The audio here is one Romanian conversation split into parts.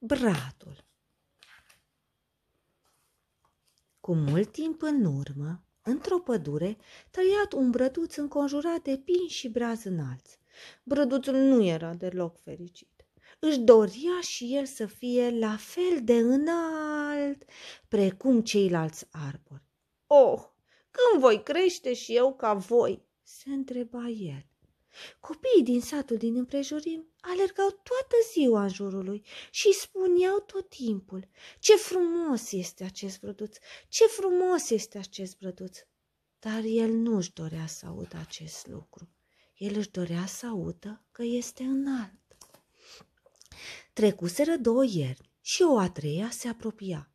Bratul Cu mult timp în urmă, într-o pădure, tăiat un brăduț înconjurat de pini și brazi înalți. Brăduțul nu era deloc fericit. Își doria și el să fie la fel de înalt precum ceilalți arbori. Oh, când voi crește și eu ca voi? se întreba el. Copiii din satul din împrejurim alergau toată ziua în jurul lui și spuneau tot timpul ce frumos este acest brăduț, ce frumos este acest brăduț. Dar el nu își dorea să audă acest lucru. El își dorea să audă că este înalt. Trecuseră două ierni și o a treia se apropia.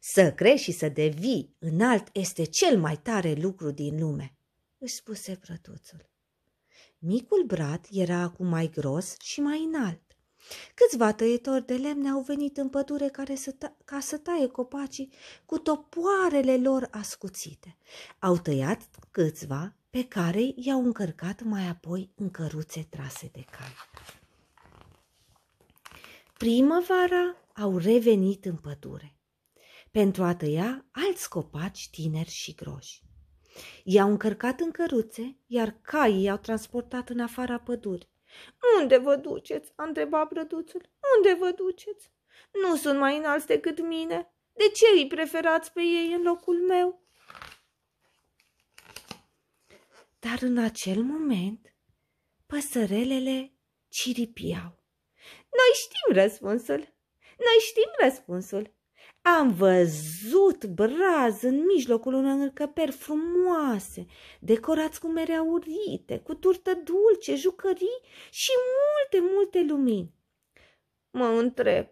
Să crești și să devii înalt este cel mai tare lucru din lume, își spuse brăduțul. Micul brat era acum mai gros și mai înalt. Câțiva tăietori de lemne au venit în pădure care să ta- ca să taie copacii cu topoarele lor ascuțite. Au tăiat câțiva pe care i-au încărcat mai apoi în căruțe trase de cai. Primăvara au revenit în pădure pentru a tăia alți copaci tineri și groși. I-au încărcat în căruțe, iar caii i-au transportat în afara pădurii. Unde vă duceți?" a întrebat brăduțul. Unde vă duceți? Nu sunt mai înalți decât mine. De ce îi preferați pe ei în locul meu?" Dar în acel moment, păsărelele ciripiau. Noi știm răspunsul! Noi știm răspunsul! Am văzut braz în mijlocul unor încăperi frumoase, decorați cu mere aurite, cu turtă dulce, jucării și multe, multe lumini. Mă întreb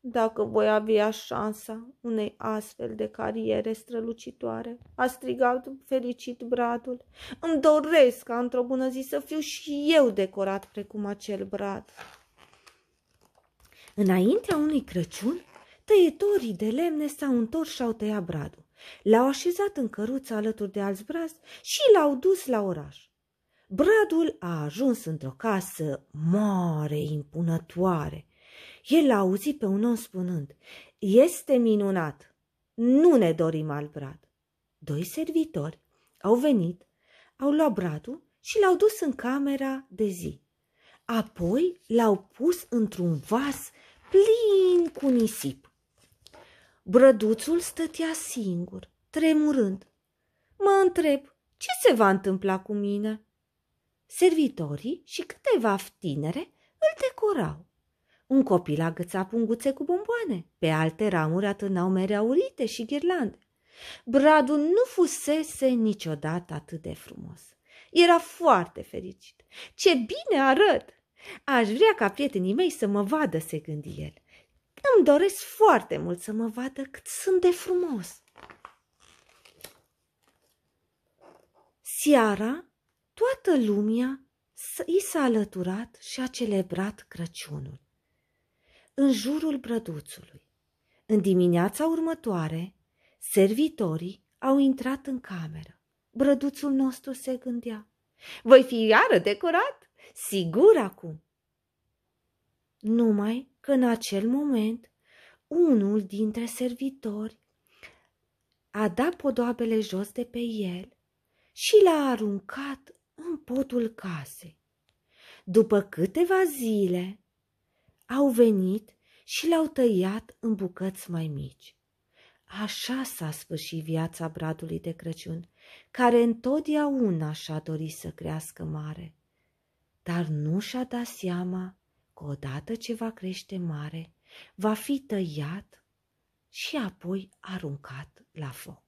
dacă voi avea șansa unei astfel de cariere strălucitoare, a strigat fericit bradul. Îmi doresc ca într-o bună zi să fiu și eu decorat precum acel brad. Înaintea unui Crăciun, Tăietorii de lemne s-au întors și au tăiat bradul. L-au așezat în căruță alături de alți brazi și l-au dus la oraș. Bradul a ajuns într-o casă mare, impunătoare. El a auzit pe un om spunând, Este minunat, nu ne dorim alt brad. Doi servitori au venit, au luat bradul și l-au dus în camera de zi. Apoi l-au pus într-un vas plin cu nisip. Brăduțul stătea singur, tremurând. Mă întreb, ce se va întâmpla cu mine? Servitorii și câteva tinere îl decorau. Un copil agăța punguțe cu bomboane, pe alte ramuri atârnau mere aurite și ghirlande. Bradul nu fusese niciodată atât de frumos. Era foarte fericit. Ce bine arăt! Aș vrea ca prietenii mei să mă vadă, se gândi el. Îmi doresc foarte mult să mă vadă cât sunt de frumos. Seara, toată lumea i s-a alăturat și a celebrat Crăciunul. În jurul brăduțului. În dimineața următoare, servitorii au intrat în cameră. Brăduțul nostru se gândea. Voi fi iară decorat? Sigur acum! Numai că în acel moment unul dintre servitori a dat podoabele jos de pe el și l-a aruncat în potul casei. După câteva zile, au venit și l-au tăiat în bucăți mai mici. Așa s-a sfârșit viața bradului de Crăciun, care întotdeauna și-a dorit să crească mare, dar nu și-a dat seama că odată ce va crește mare, va fi tăiat și apoi aruncat la foc.